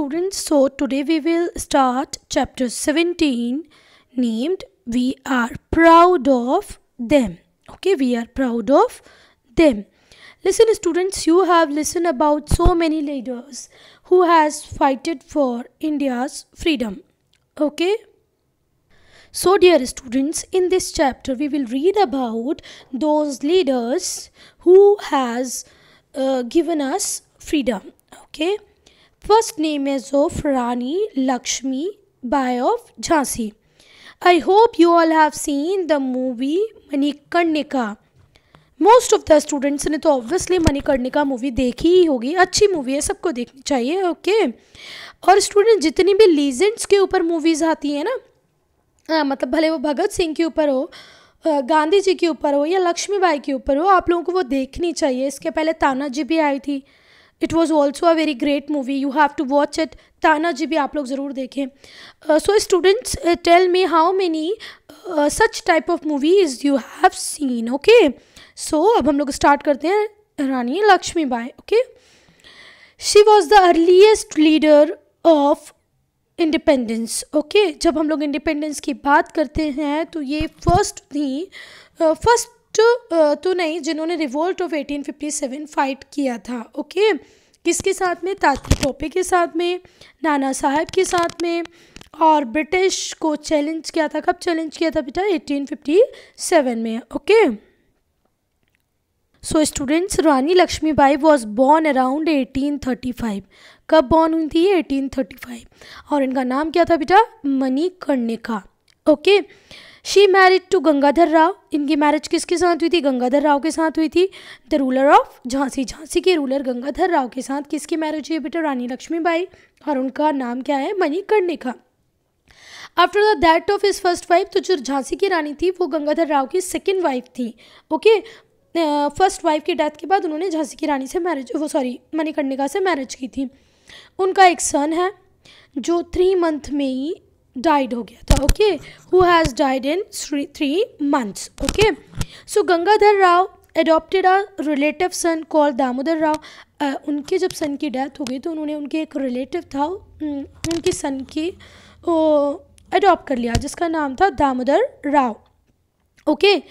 students so today we will start chapter 17 named we are proud of them okay we are proud of them listen students you have listened about so many leaders who has fighted for india's freedom okay so dear students in this chapter we will read about those leaders who has uh, given us freedom okay first name is of Rani Lakshmi Bai of Jhansi I hope you all have seen the movie Manikarnika. Most of the students ने तो obviously Manikarnika movie देखी ही होगी अच्छी movie है सबको देखनी चाहिए okay okay? और स्टूडेंट जितनी भी लीजेंड्स के ऊपर मूवीज़ आती है ना आ, मतलब भले वो भगत सिंह के ऊपर हो गांधी जी के ऊपर हो या लक्ष्मीबाई के ऊपर हो आप लोगों को वो देखनी चाहिए इसके पहले ताना जी भी आई थी it was also a very great movie you have to watch it Tanaji भी आप लोग ज़रूर देखें so students tell me how many such type of movies you have seen okay so अब हम लोग स्टार्ट करते हैं Rani Lakshmi Bai okay she was the earliest leader of independence okay जब हम लोग इंडिपेंडेंस की बात करते हैं तो ये फर्स्ट थी फर्स्ट तो तो नहीं जिन्होंने रिवोल्ट ऑफ 1857 फाइट किया था ओके किसके साथ में तात्री टोपे के साथ में नाना साहब के साथ में और ब्रिटिश को चैलेंज किया था कब चैलेंज किया था बेटा 1857 में okay so students Rani Lakshmibai was born around 1835 कब बॉर्न हुई थी 1835 और इनका नाम क्या था बेटा Manikarnika okay okay? She married to Gangadhar Rao इनकी मैरिज किसके साथ हुई थी गंगाधर राव के साथ हुई थी the ruler of Jhansi Jhansi के रूलर गंगाधर राव के साथ किसकी मैरिज हुई बेटा रानी लक्ष्मीबाई और उनका नाम क्या है Manikarnika after the death of his first wife तो जो झांसी की रानी थी वो गंगाधर राव की सेकेंड वाइफ थी ओके फर्स्ट वाइफ की डेथ के बाद उन्होंने झांसी की रानी से मैरिज वो सॉरी मणिकर्णिका से मैरिज की थी उनका एक सन है जो थ्री मंथ में ही डाइड हो गया था okay who has died in three months okay so Gangadhar Rao adopted a relative son call Damodar Rao उनके जब सन की डेथ हो गई तो उन्होंने उनके एक रिलेटिव था उनके सन की अडॉप्ट कर लिया जिसका नाम था Damodar Rao okay okay?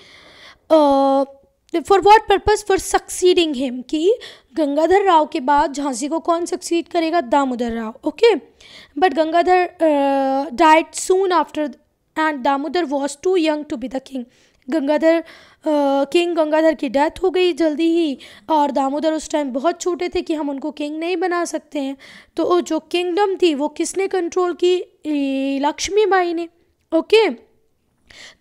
uh, for what purpose for succeeding him कि गंगाधर राव के बाद झांसी को कौन सक्सीड करेगा Damodar Rao okay but Gangadhar died soon after and Damodar was too young to be the king Gangadhar king uh, Gangadhar की डेथ हो गई जल्दी ही और दामोदर उस टाइम बहुत छोटे थे कि हम उनको किंग नहीं बना सकते हैं तो जो किंगडम थी वो किसने कंट्रोल की लक्ष्मीबाई ने ओके okay?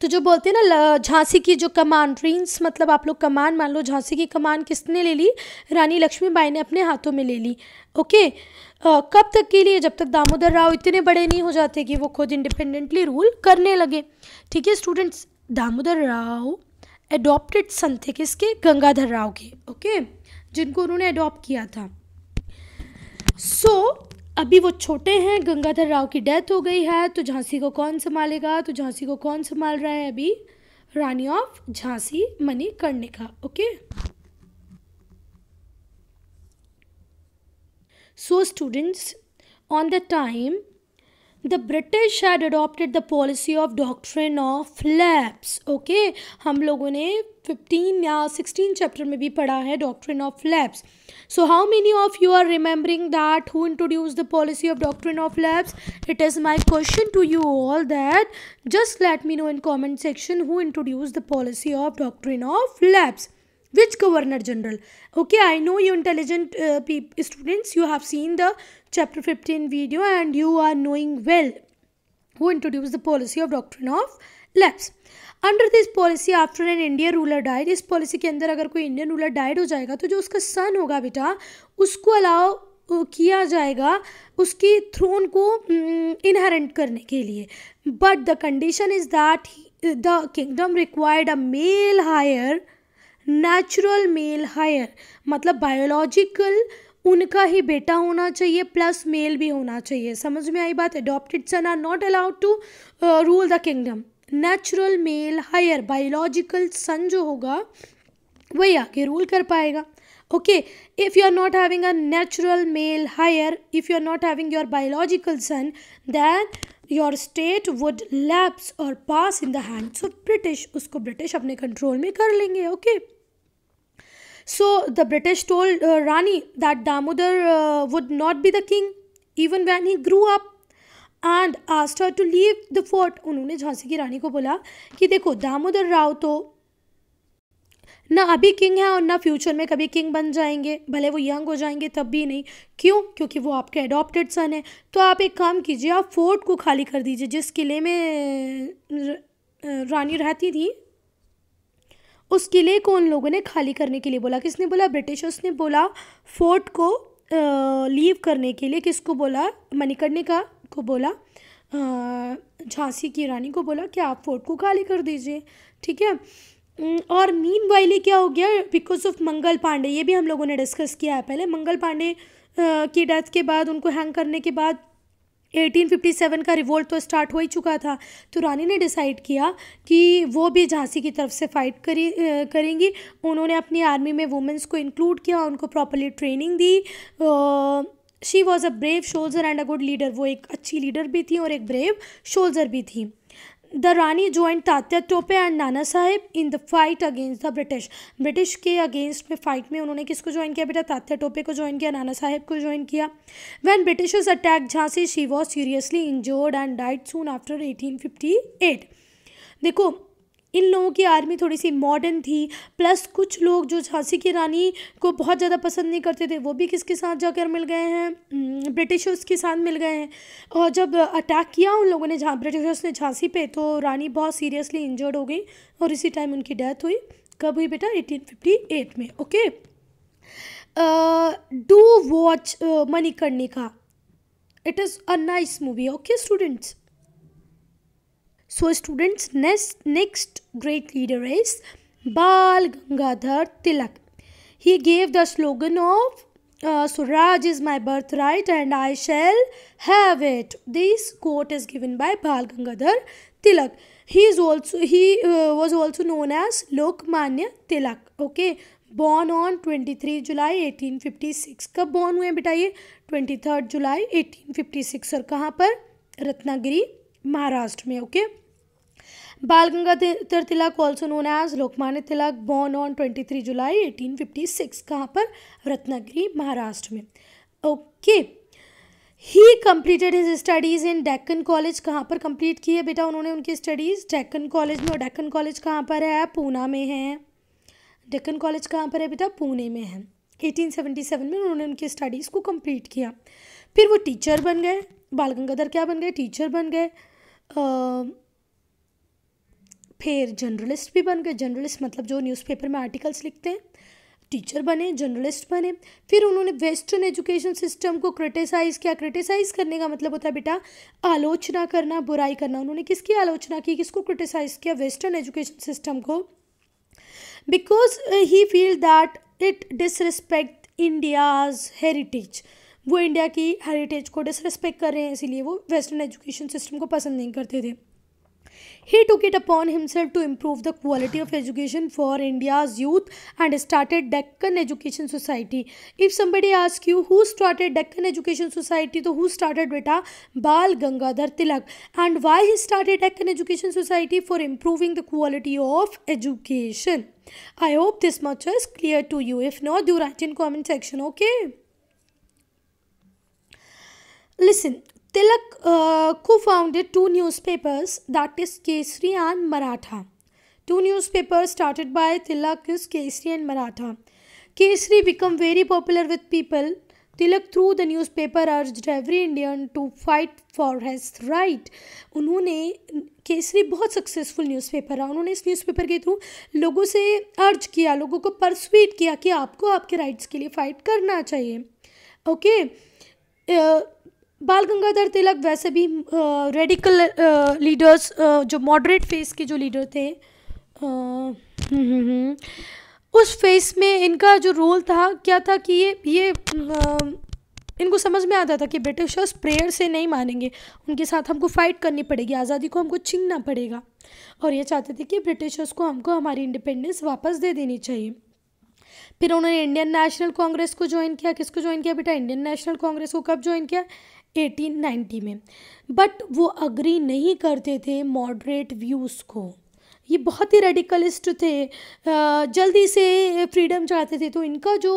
तो जो बोलते हैं ना झांसी की जो कमान रिंस मतलब आप लोग कमान मान लो झांसी की कमान किसने ले ली रानी लक्ष्मीबाई ने अपने हाथों में ले ली ओके आ, कब तक के लिए जब तक दामोदर राव इतने बड़े नहीं हो जाते कि वो खुद इंडिपेंडेंटली रूल करने लगे ठीक है students Damodar Rao adopted son थे किसके गंगाधर राव के ओके जिनको उन्होंने अडॉप्ट किया था सो so, अभी वो छोटे हैं गंगाधर राव की डेथ हो गई है तो झांसी को कौन संभालेगा तो झांसी को कौन संभाल रहा है अभी रानी ऑफ झांसी मनी करने का okay so students on the time the British had adopted the policy of doctrine of lapse okay हम लोगों ने फिफ्टीन या सिक्सटीन चैप्टर में भी पढ़ा है doctrine of lapse so how many of you are remembering that who introduce the policy of doctrine of lapse it is my question to you all that just let me know in comment section who introduce the policy of doctrine of lapse which governor general okay i know you intelligent uh, students you have seen the chapter 15 video and you are knowing well who introduced the policy of doctrine of lapse under this policy after an Indian ruler died इस policy के अंदर अगर कोई Indian ruler died हो जाएगा तो जो उसका सन होगा बेटा उसको अलाउ किया जाएगा उसकी थ्रोन को इनहेरेंट करने के लिए but the condition is that the kingdom required a male heir natural male heir मतलब बायोलॉजिकल उनका ही बेटा होना चाहिए प्लस मेल भी होना चाहिए समझ में आई बात adopted son are not allowed to rule the kingdom natural male heir biological son जो होगा वही आगे रूल कर पाएगा okay if you are not having a natural male heir if you are not having your biological son then your state would lapse और pass in the hands of British उसको British अपने control में कर लेंगे okay okay? So the British told uh, Rani that Damodar uh, would not be the king even when he grew up and asked her to leave the fort उन्होंने झांसी की रानी को बोला कि देखो दामोदर राव तो ना अभी किंग है और ना फ्यूचर में कभी किंग बन जाएंगे भले वो यंग हो जाएंगे तब भी नहीं क्यों क्योंकि वो आपके एडॉप्टेड सन है तो आप एक काम कीजिए आप फोर्ट को खाली कर दीजिए जिस किले में रानी रहती थी उस किले को उन लोगों ने खाली करने के लिए बोला किसने बोला ब्रिटिशर्स ने बोला फोर्ट को लीव करने के लिए किसको बोला मणिकर्णिका ने कहा को बोला झांसी की रानी को बोला कि आप फोर्ट को खाली कर दीजिए ठीक है और मीन वाइली क्या हो गया बिकॉज ऑफ मंगल पांडे ये भी हम लोगों ने डिस्कस किया है पहले मंगल पांडे की डेथ के बाद उनको हैंग करने के बाद 1857 का रिवोल्ट तो स्टार्ट हो ही चुका था तो रानी ने डिसाइड किया कि वो भी झांसी की तरफ से फ़ाइट करी करेंगी उन्होंने अपनी आर्मी में वुमेंस को इंक्लूड किया उनको प्रॉपरली ट्रेनिंग दी she was a brave soldier and a good leader वो एक अच्छी लीडर भी थी और एक ब्रेव शोल्जर भी थी The Rani joined Tatya Tope and Nana Sahib in the fight against the British. British के against में fight में उन्होंने किसको join किया बेटा Tatya Tope को join किया Nana Sahib को join किया When Britishers attacked Jhansi she was seriously injured and died soon after 1858. देखो इन लोगों की आर्मी थोड़ी सी मॉडर्न थी प्लस कुछ लोग जो झांसी की रानी को बहुत ज़्यादा पसंद नहीं करते थे वो भी किसके साथ जाकर मिल गए हैं हम्म, ब्रिटिशर्स के साथ मिल गए हैं और जब अटैक किया उन लोगों ने ब्रिटिशर्स ने झांसी पे तो रानी बहुत सीरियसली इंजर्ड हो गई और इसी टाइम उनकी डेथ हुई कब हुई बेटा एटीन में okay do watch Manikarnika it is a nice movie okay students so students next next great leader is Bal Gangadhar Tilak he gave the slogan of swaraj is my birthright and I shall have it this quote is given by Bal Gangadhar Tilak he is also he was also known as Lokmanya Tilak okay born on twenty three July eighteen fifty six कब born हुए बेटा ये twenty third July eighteen fifty six और कहाँ पर रत्नागिरी महाराष्ट्र में okay Bal Gangadhar Tilak also known as Lokmanya Tilak born on twenty three July eighteen fifty six कहाँ पर रत्नागिरी महाराष्ट्र में okay he completed his studies in Deccan college कहाँ पर कंप्लीट की है बेटा उन्होंने उनकी स्टडीज़ डेक्कन कॉलेज में और डेक्कन कॉलेज कहाँ पर है पूना में है डेक्कन कॉलेज कहाँ पर है बेटा पुणे में है 1877 में उन्होंने उनकी स्टडीज़ को कंप्लीट किया फिर वो टीचर बन गए बाल गंगाधर क्या बन गए टीचर बन गए फिर जर्नलिस्ट भी बन गए जर्नलिस्ट मतलब जो न्यूज़पेपर में आर्टिकल्स लिखते हैं टीचर बने जर्नलिस्ट बने फिर उन्होंने वेस्टर्न एजुकेशन सिस्टम को क्रिटिसाइज़ किया क्रिटिसाइज़ करने का मतलब होता है बेटा आलोचना करना बुराई करना उन्होंने किसकी आलोचना की किसको क्रिटिसाइज़ किया वेस्टर्न एजुकेशन सिस्टम को because he feel that it disrespect India's heritage वो इंडिया की हेरिटेज को डिसरिस्पेक्ट कर रहे हैं इसीलिए वो वेस्टर्न एजुकेशन सिस्टम को पसंद नहीं करते थे He took it upon himself to improve the quality of education for India's youth and started Deccan Education Society. If somebody asks you who started Deccan Education Society, so who started beta? Bal Gangadhar Tilak. And why he started Deccan Education Society? For improving the quality of education. I hope this much is clear to you. If not, do write in comment section, okay? Listen, Tilak uh, co-founded two newspapers, that is Kesri and Maratha. Two newspapers started by Tilak is Kesri and Maratha. Kesri became very popular with people. Tilak through the newspaper urged every Indian to fight for his right. उन्होंने केसरी बहुत successful newspaper रहा उन्होंने इस newspaper के through लोगों से अर्ज किया लोगों को परसुएट किया कि आपको आपके राइट्स के लिए फ़ाइट करना चाहिए ओके okay? Uh, बाल गंगाधर तिलक वैसे भी रेडिकल लीडर्स जो मॉडरेट फेस के जो लीडर थे आ, हम्म, हम्म, हम्म, उस फेस में इनका जो रोल था क्या था कि ये ये आ, इनको समझ में आता था कि ब्रिटिशर्स प्रेयर से नहीं मानेंगे उनके साथ हमको फाइट करनी पड़ेगी आज़ादी को हमको छीनना पड़ेगा और ये चाहते थे कि ब्रिटिशर्स को हमको हमारी इंडिपेंडेंस वापस दे देनी चाहिए फिर उन्होंने इंडियन नेशनल कांग्रेस को ज्वाइन किया किसको ज्वाइन किया बेटा इंडियन नेशनल कांग्रेस को कब ज्वाइन किया 1890 में बट वो अग्री नहीं करते थे मॉडरेट व्यूज़ को ये बहुत ही रेडिकलिस्ट थे जल्दी से फ्रीडम चाहते थे तो इनका जो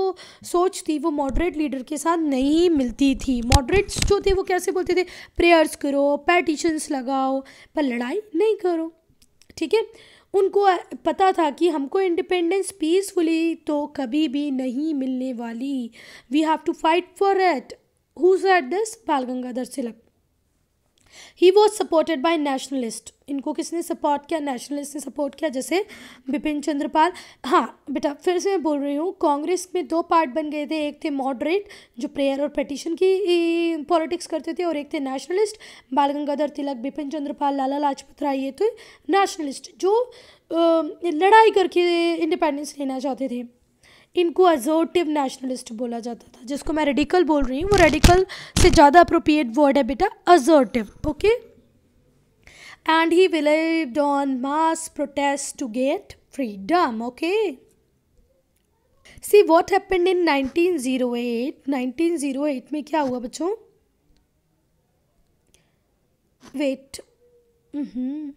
सोच थी वो मॉडरेट लीडर के साथ नहीं मिलती थी मॉडरेट्स जो थे वो कैसे बोलते थे प्रेयर्स करो पैटिशंस लगाओ पर लड़ाई नहीं करो ठीक है उनको पता था कि हमको इंडिपेंडेंस पीसफुली तो कभी भी नहीं मिलने वाली we have to fight for it Who said this? Bal Gangadhar Tilak. He was supported by nationalist इनको किसने सपोर्ट किया नेशनलिस्ट ने सपोर्ट किया जैसे बिपिन चंद्रपाल हाँ बेटा फिर से मैं बोल रही हूँ कांग्रेस में दो पार्ट बन गए थे एक थे मॉडरेट जो प्रेयर और पटिशन की पॉलिटिक्स करते थे और एक थे नेशनलिस्ट बाल गंगाधर तिलक बिपिन चंद्रपाल लाला लाजपत राय ये थे तो नेशनलिस्ट जो लड़ाई करके इंडिपेंडेंस लेना चाहते थे इनको अजोटिव नेशनलिस्ट बोला जाता था जिसको मैं रेडिकल बोल रही हूँ वो रेडिकल से ज़्यादा अप्रोप्रिएट वर्ड है बेटा अजोटिव okay and he believed on mass protest to get freedom okay see what happened in 1908 1908 में क्या हुआ बच्चों wait hmm mm-hmm.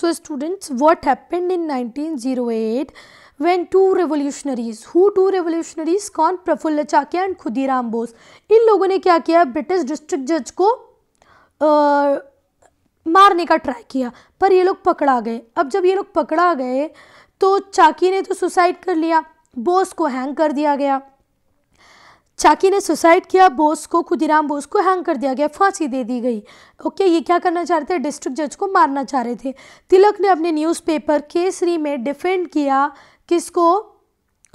So students, what happened in 1908 when two revolutionaries, who two revolutionaries? कौन Praful चाकिया and Khudiram Bose इन लोगों ने क्या किया ब्रिटिश डिस्ट्रिक्ट जज को आ, मारने का ट्राई किया पर ये लोग पकड़ा गए अब जब ये लोग पकड़ा गए तो चाकी ने तो सुसाइड कर लिया बोस को हैंग कर दिया गया चाकी ने सुसाइड किया बोस को खुदीराम बोस को हैंग कर दिया गया फांसी दे दी गई ओके ये क्या करना चाह रहे थे डिस्ट्रिक्ट जज को मारना चाह रहे थे तिलक ने अपने न्यूज़पेपर केसरी में डिफेंड किया किसको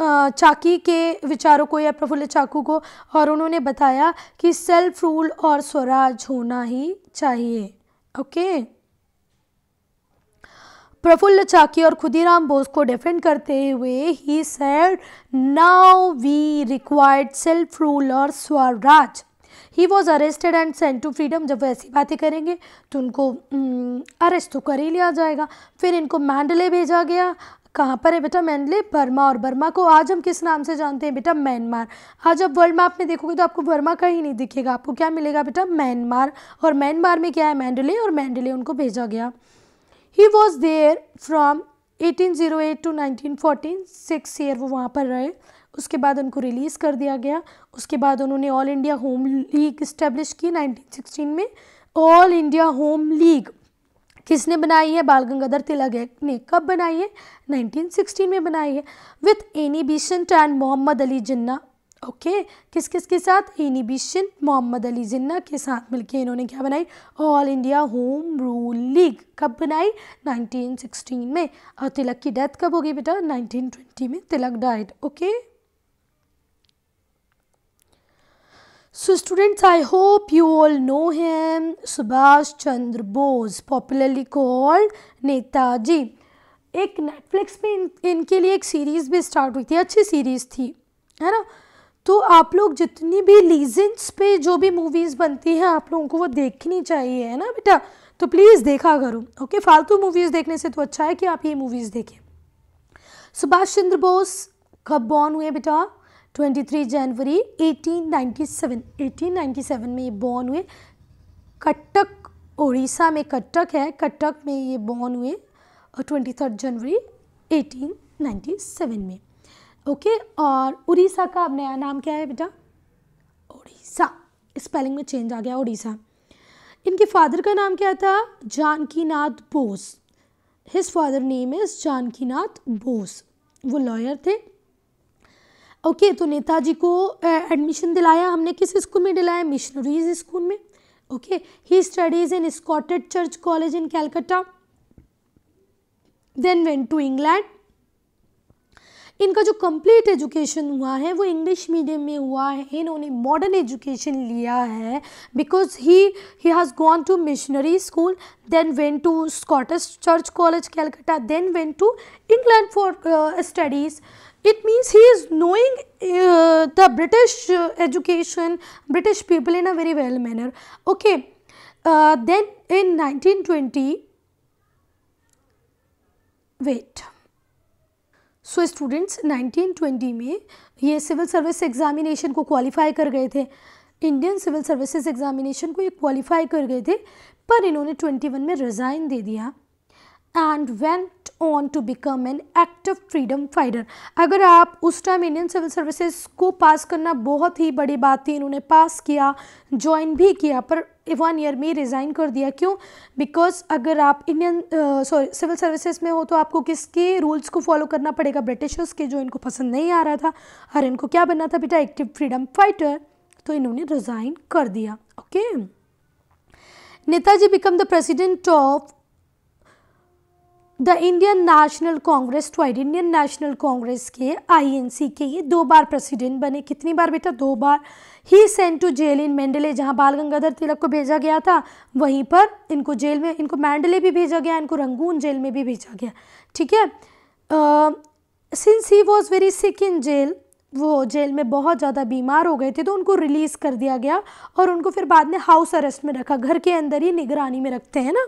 चाकी के विचारों को या प्रफुल्ल चाकू को और उन्होंने बताया कि सेल्फ रूल और स्वराज होना ही चाहिए ओके प्रफुल्ल चाकी और खुदीराम बोस को डिफेंड करते हुए he said now we required self rule और swaraj he was arrested and sent to freedom जब वो ऐसी बातें करेंगे तो उनको अरेस्ट हम्म, तो कर ही लिया जाएगा फिर इनको मैंडले भेजा गया कहाँ पर है बेटा मैंडले बर्मा और बर्मा को आज हम किस नाम से जानते हैं बेटा म्यांमार आज आप वर्ल्ड मैप में देखोगे तो आपको बर्मा कहीं नहीं दिखेगा आपको क्या मिलेगा बेटा म्यांमार और म्यांमार में क्या है मैंडले और मैंडले उनको भेजा गया he was there from 1808 to 1914 six year वो वहाँ पर रहे उसके बाद उनको रिलीज़ कर दिया गया उसके बाद उन्होंने all India home league establish की 1916 में ऑल इंडिया होम लीग किसने बनाई है बाल गंगाधर तिलक ने कब बनाई है 1916 में बनाई है with Annie Besant and Mohammad Ali Jinnah ओके किस किस के साथ इनिबिशन मोहम्मद अली जिन्ना के साथ मिलके इन्होंने क्या बनाई all India home rule league कब बनाई 1916 में और तिलक की डेथ कब होगी बेटा 1920 में Tilak died okay so students I hope you all know him Subhash Chandra Bose popularly called Netaji एक नेटफ्लिक्स पे इन, इनके लिए एक सीरीज़ भी स्टार्ट हुई थी अच्छी सीरीज़ थी है ना तो आप लोग जितनी भी लीजेंस पे जो भी मूवीज़ बनती हैं आप लोगों को वो देखनी चाहिए है ना बेटा तो प्लीज़ देखा करो ओके फालतू मूवीज़ देखने से तो अच्छा है कि आप ये मूवीज़ देखें सुभाष चंद्र बोस कब बॉर्न हुए बेटा 23 जनवरी 1897 1897 में ये बॉर्न हुए कटक उड़ीसा में कटक है कटक में ये बॉर्न हुए और ट्वेंटी जनवरी एटीन में ओके और उड़ीसा का अब नया नाम क्या है बेटा उड़ीसा स्पेलिंग में चेंज आ गया उड़ीसा इनके फादर का नाम क्या था Janaki Nath Bose his father name is Janakinath Bose वो लॉयर थे ओके okay, तो नेताजी को एडमिशन दिलाया हमने किस स्कूल में दिलाया मिशनरीज स्कूल में okay he studies in Scottish church college in Calcutta then went to England इनका जो कंप्लीट एजुकेशन हुआ है वो इंग्लिश मीडियम में हुआ है इन्होंने मॉडर्न एजुकेशन लिया है because he he has gone to missionary school then went to Scottish church college Calcutta then went to England for studies it means he is knowing the British education British people in a very well manner okay then in nineteen twenty wait so students 1920 में ये civil service examination को qualify कर गए थे Indian civil services examination को ये qualify कर गए थे पर इन्होंने 21 में रिज़ाइन दे दिया and went on to become an active freedom fighter अगर आप उस टाइम इंडियन सिविल सर्विसेज को पास करना बहुत ही बड़ी बात थी इन्होंने पास किया ज्वाइन भी किया पर वन ईयर में रिज़ाइन कर दिया क्यों बिकॉज अगर आप इंडियन सॉरी सिविल सर्विसेज में हो तो आपको किसके रूल्स को फॉलो करना पड़ेगा ब्रिटिशर्स के जो इनको पसंद नहीं आ रहा था और इनको क्या बनना था बेटा एक्टिव फ्रीडम फाइटर तो इन्होंने रिज़ाइन कर दिया okay Netaji become the president of the Indian National Congress twice Indian National Congress के आईएनसी के ये दो बार प्रेसिडेंट बने कितनी बार बेटा दो बार ही sent to jail in Mandalay जहाँ बाल गंगाधर तिलक को भेजा गया था वहीं पर इनको जेल में इनको मैंडले भी भेजा गया इनको रंगून जेल में भी भेजा गया ठीक है since he was very sick in jail वो जेल में बहुत ज़्यादा बीमार हो गए थे तो उनको रिलीज़ कर दिया गया और उनको फिर बाद में हाउस अरेस्ट में रखा घर के अंदर ही निगरानी में रखते हैं ना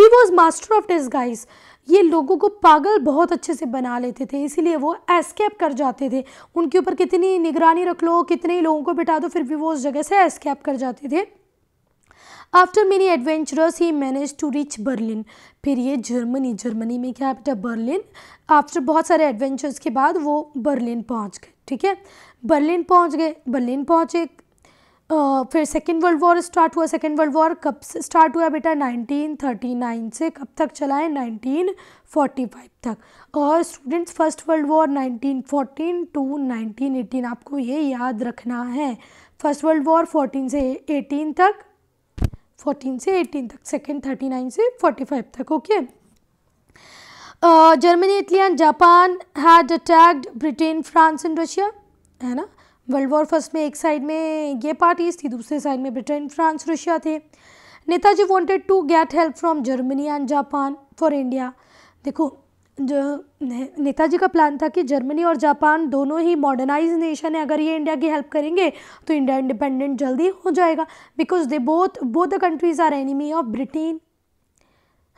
he was master of guise ये लोगों को पागल बहुत अच्छे से बना लेते थे इसीलिए वो एस्केप कर जाते थे उनके ऊपर कितनी निगरानी रख लो कितने ही लोगों को बिठा दो फिर भी वो उस जगह से एस्केप कर जाते थे after many adventurous he manage to reach Berlin फिर ये जर्मनी जर्मनी में क्या बेटा बर्लिन आफ्टर बहुत सारे एडवेंचर्स के बाद वो बर्लिन पहुँच गए ठीक है बर्लिन पहुँच गए बर्लिन पहुँचे फिर सेकेंड वर्ल्ड वॉर स्टार्ट हुआ सेकेंड वर्ल्ड वॉर कब से स्टार्ट हुआ बेटा 1939 से कब तक चला है 1945 तक और students first world war 1914 to 1918 आपको ये याद रखना है फर्स्ट वर्ल्ड वॉर 14 से 18 तक 14 से 18 तक सेकेंड 39 से 45 तक okay Germany Italy and Japan had attacked Britain France and Russia है ना वर्ल्ड वॉर फर्स्ट में एक साइड में ये पार्टीज थी दूसरे साइड में ब्रिटेन फ्रांस रशिया थे Netaji wanted to get help from Germany and Japan for India देखो जो नेताजी का प्लान था कि जर्मनी और जापान दोनों ही मॉडर्नाइज नेशन है अगर ये इंडिया की हेल्प करेंगे तो इंडिया इंडिपेंडेंट जल्दी हो जाएगा because they both both the countries are enemy of Britain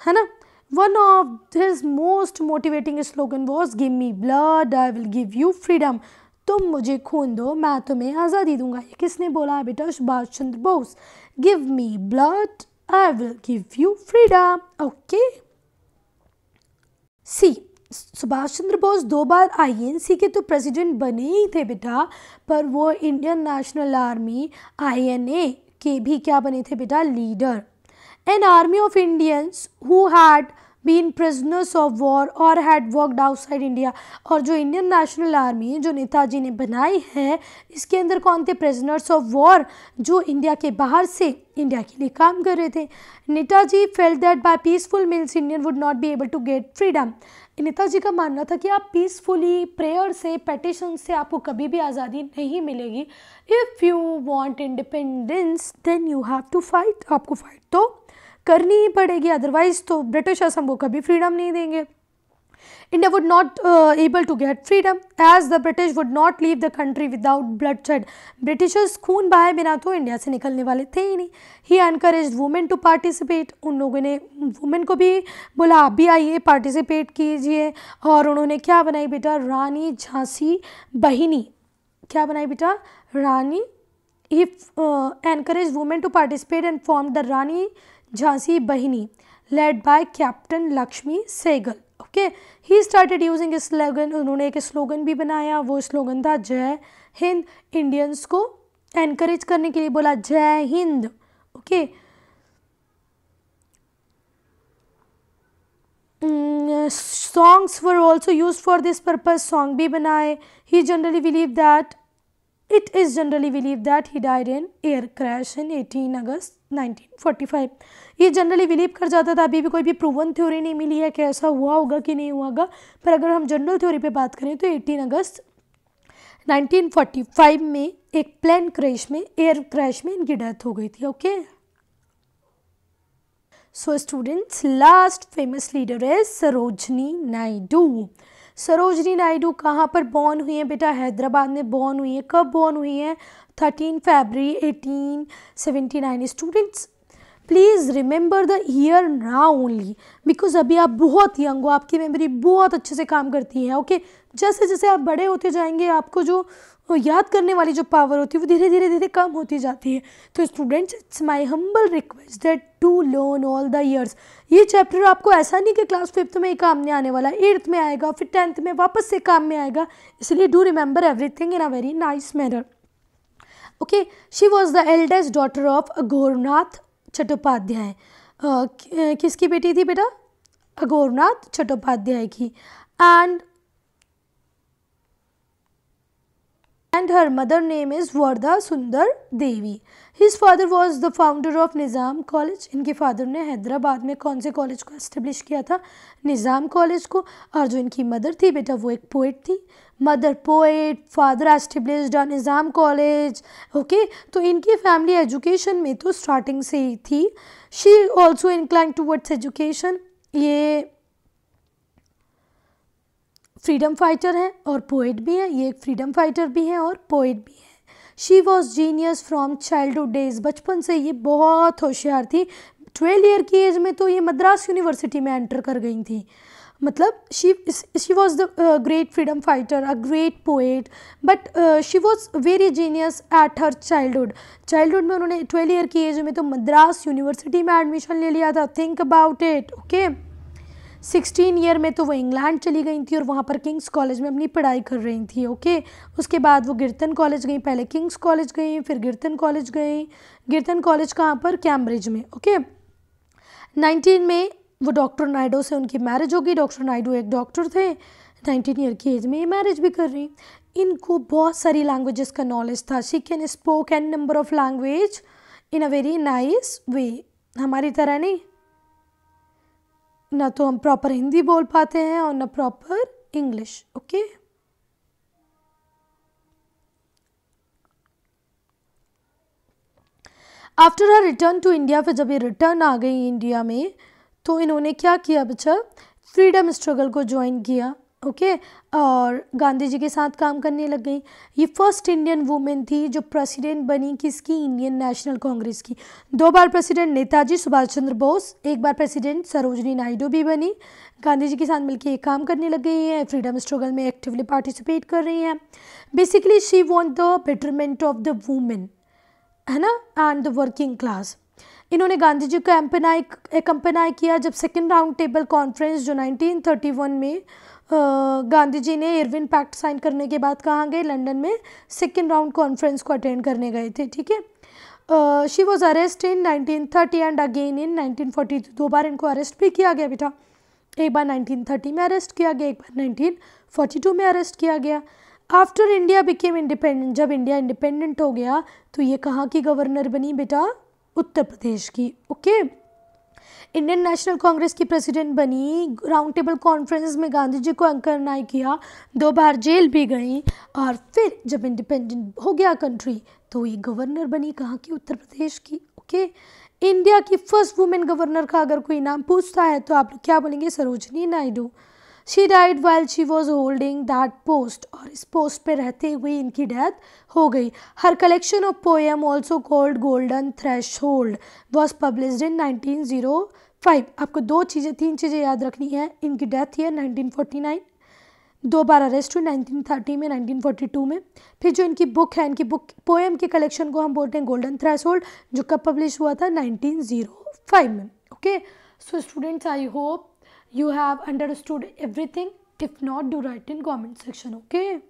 है ना one of these most motivating slogan was give me blood I will give you freedom तुम मुझे खून दो मैं तुम्हें आज़ादी दूंगा ये किसने बोला बेटा Subhash Chandra Bose give me blood I will give you freedom okay see Subhash Chandra Bose दो बार आईएनसी के तो प्रेसिडेंट बने ही थे बेटा पर वो इंडियन नेशनल आर्मी आईएनए के भी क्या बने थे बेटा leader an army of Indians who had been prisoners of war और हैड वर्कड आउटसाइड इंडिया और जो इंडियन नेशनल आर्मी जो नेताजी ने बनाई है इसके अंदर कौन थे प्रिजनर्स ऑफ वॉर जो इंडिया के बाहर से इंडिया के लिए काम कर रहे थे Netaji fail that by peaceful means Indian would not be able to get freedom Netaji का मानना था कि आप पीसफुली प्रेयर से पटिशन से आपको कभी भी आज़ादी नहीं मिलेगी if you want independence then you have to fight आपको फाइट तो करनी ही पड़ेगी अदरवाइज़ तो ब्रिटिश असम को कभी फ्रीडम नहीं देंगे India would not able to get freedom as the British would not leave the country without blood shed Britishers खून बहाए बिना तो इंडिया से निकलने वाले थे ही नहीं he encourage women to participate उन लोगों ने वुमेन को भी बोला आप भी आइए पार्टिसिपेट कीजिए और उन्होंने क्या बनाई बेटा रानी झांसी बहिनी क्या बनाई बेटा Rani he encourage women to participate and form the Rani Jhansi Bahini led by captain Lakshmi Sehgal okay he started using slogan उन्होंने एक स्लोगन भी बनाया वो स्लोगन था जय हिंद इंडियंस को एनकरेज करने के लिए बोला Jai Hind okay songs were also use for this purpose song भी बनाए he generally believe that It is generally believed that he died in air crash in 18 August 1945. ये जनरली बिलीव कर जाता था अभी भी कोई भी प्रूवन थ्योरी नहीं मिली है कि ऐसा हुआ होगा कि नहीं हुआ होगा पर अगर हम जनरल थ्योरी पर बात करें तो 18 अगस्त 1945 में एक प्लेन क्रैश में एयर क्रैश में इनकी डेथ हो गई थी okay so students last famous leader है सरोजनी नायडू सरोजनी नायडू कहाँ पर बॉर्न हुई हैं बेटा हैदराबाद में बॉर्न हुई हैं कब बॉर्न हुई हैं thirteen February eighteen seventy nine students please remember the year ना ओनली बिकॉज अभी आप बहुत यंग हो आपकी मेमोरी बहुत अच्छे से काम करती है ओके जैसे जैसे आप बड़े होते जाएंगे आपको जो और याद करने वाली जो पावर होती है वो धीरे धीरे धीरे कम होती जाती है तो students it's my humble request that to learn all the years ये चैप्टर आपको ऐसा नहीं कि क्लास फिफ्थ में ही काम नहीं आने वाला है एट्थ में आएगा फिर टेंथ में वापस से काम में आएगा इसलिए do remember everything in a very nice manner okay she was the eldest daughter of Aghornath Chattopadhyay किसकी बेटी थी बेटा अघोरनाथ चट्टोपाध्याय की and and her mother name is Vardha Sundar Devi. His father was the founder of Nizam College. इनके father ने हैदराबाद में कौन से college को establish किया था Nizam college को और जो इनकी mother थी बेटा वो एक poet थी Mother poet, father established established Nizam College. Okay, तो इनकी family education में तो starting से ही थी She also inclined towards education. ये फ्रीडम फाइटर हैं और पोइट भी हैं ये एक फ्रीडम फाइटर भी हैं और पोइट भी है she was genius from childhood days बचपन से ये बहुत होशियार थी ट्वेल्व ईयर की एज में तो ये मद्रास यूनिवर्सिटी में एंटर कर गई थी मतलब she she was the great freedom fighter a great poet but she was very genius at her childhood childhood में उन्होंने ट्वेल्व ईयर की एज में तो मद्रास यूनिवर्सिटी में एडमिशन ले लिया था think about it okay sixteen year में तो वो इंग्लैंड चली गई थी और वहाँ पर किंग्स कॉलेज में अपनी पढ़ाई कर रही थी ओके उसके बाद वो गिरतन कॉलेज गई पहले किंग्स कॉलेज गई फिर गिरतन कॉलेज गई गिरतन कॉलेज कहाँ पर कैम्ब्रिज में ओके नाइनटीन में वो डॉक्टर नायडो से उनकी मैरिज होगी डॉक्टर नायडो एक डॉक्टर थे नाइनटीन ईयर की एज में ये मैरिज भी कर रही इनको बहुत सारी लैंग्वेजेस का नॉलेज था she can spoke an number of language in a very nice way हमारी तरह नहीं ना तो हम प्रॉपर हिंदी बोल पाते हैं और ना proper English okay after are return to India फिर जब ये रिटर्न आ गई इंडिया में तो इन्होंने क्या किया बच्चा फ्रीडम स्ट्रगल को ज्वाइन किया ओके okay? और गांधी जी के साथ काम करने लग गई ये फर्स्ट इंडियन वुमेन थी जो प्रेसिडेंट बनी किसकी इंडियन नेशनल कांग्रेस की दो बार प्रेसिडेंट नेताजी सुभाष चंद्र बोस एक बार प्रेसिडेंट सरोजनी नायडू भी बनी गांधी जी के साथ मिलकर ये काम करने लग गई हैं फ्रीडम स्ट्रगल में एक्टिवली पार्टिसिपेट कर रही हैं basically she want the betterment of the women है ना एंड द वर्किंग क्लास इन्होंने गांधी जी को एम्पनाई कंपेनाई किया जब सेकेंड राउंड टेबल कॉन्फ्रेंस जो नाइनटीन में गांधी जी ने इरविन पैक्ट साइन करने के बाद कहाँ गए लंदन में सेकेंड राउंड कॉन्फ्रेंस को अटेंड करने गए थे ठीक है she was arrest in 1930 and again in 1942 दो बार इनको अरेस्ट भी किया गया बेटा एक बार 1930 में अरेस्ट किया गया एक बार 1942 में अरेस्ट किया गया आफ्टर इंडिया बिकेम इंडिपेंडेंट जब इंडिया इंडिपेंडेंट हो गया तो ये कहाँ की गवर्नर बनी बेटा उत्तर प्रदेश की okay okay? Indian National Congress की प्रेसिडेंट बनी राउंड टेबल कॉन्फ्रेंस में गांधी जी को अंकर नाई किया दो बार जेल भी गई और फिर जब इंडिपेंडेंट हो गया कंट्री तो ये गवर्नर बनी कहाँ की उत्तर प्रदेश की ओके इंडिया की फर्स्ट वुमेन गवर्नर का अगर कोई नाम पूछता है तो आप लोग क्या बोलेंगे Sarojini Naidu she died well she was holding that post और इस पोस्ट पर रहते हुए इनकी डेथ हो गई her collection of poem also called golden threshold was publish in nineteen zero five आपको दो चीज़ें तीन चीज़ें याद रखनी है इनकी death year nineteen forty nine दो बार अरेस्ट हुई थर्टी में नाइनटीन टू में फिर जो इनकी बुक है इनकी बुक पोएम के कलेक्शन को हम बोलते हैं गोल्डन होल्ड जो कब पब्लिश हुआ था नाइनटीन जीरो फाइव में okay so students I hope you have understood everything if not do write in comment section okay